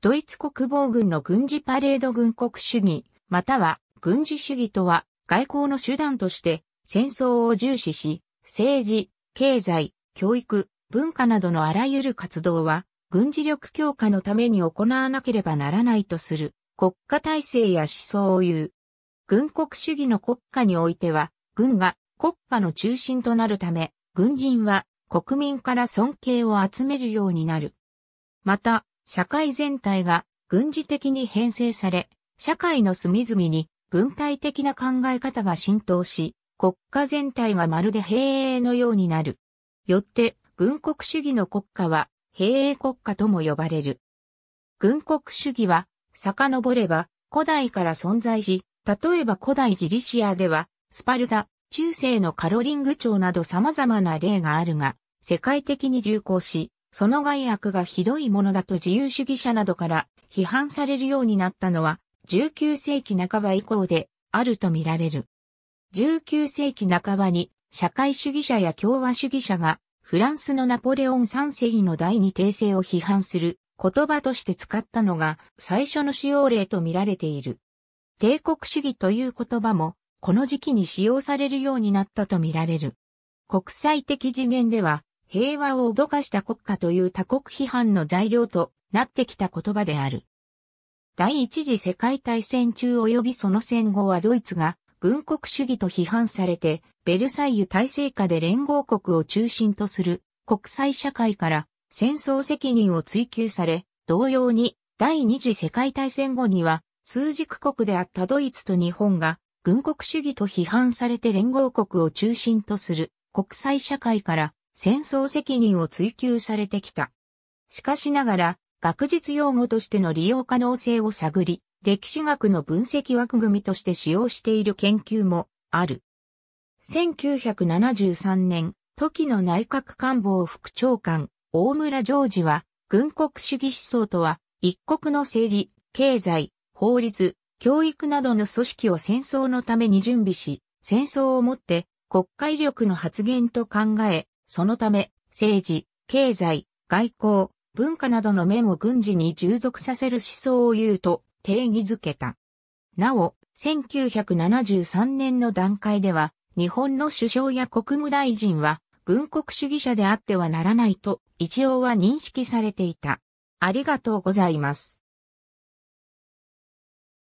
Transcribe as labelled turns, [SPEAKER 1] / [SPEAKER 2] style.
[SPEAKER 1] ドイツ国防軍の軍事パレード軍国主義、または軍事主義とは外交の手段として戦争を重視し、政治、経済、教育、文化などのあらゆる活動は軍事力強化のために行わなければならないとする国家体制や思想を言う。軍国主義の国家においては軍が国家の中心となるため軍人は国民から尊敬を集めるようになる。また、社会全体が軍事的に編成され、社会の隅々に軍隊的な考え方が浸透し、国家全体がまるで兵営のようになる。よって、軍国主義の国家は、兵営国家とも呼ばれる。軍国主義は、遡れば、古代から存在し、例えば古代ギリシアでは、スパルタ、中世のカロリング朝など様々な例があるが、世界的に流行し、その害悪がひどいものだと自由主義者などから批判されるようになったのは19世紀半ば以降であるとみられる。19世紀半ばに社会主義者や共和主義者がフランスのナポレオン3世の第二帝政を批判する言葉として使ったのが最初の使用例とみられている。帝国主義という言葉もこの時期に使用されるようになったとみられる。国際的次元では平和を脅かした国家という他国批判の材料となってきた言葉である。第一次世界大戦中及びその戦後はドイツが軍国主義と批判されて、ベルサイユ体制下で連合国を中心とする国際社会から戦争責任を追求され、同様に第二次世界大戦後には数軸国であったドイツと日本が軍国主義と批判されて連合国を中心とする国際社会から戦争責任を追求されてきた。しかしながら、学術用語としての利用可能性を探り、歴史学の分析枠組みとして使用している研究もある。1973年、時の内閣官房副長官、大村常治は、軍国主義思想とは、一国の政治、経済、法律、教育などの組織を戦争のために準備し、戦争をもって国会力の発言と考え、そのため、政治、経済、外交、文化などの面を軍事に従属させる思想を言うと定義づけた。なお、1973年の段階では、日本の首相や国務大臣は、軍国主義者であってはならないと、一応は認識されていた。ありがとうございます。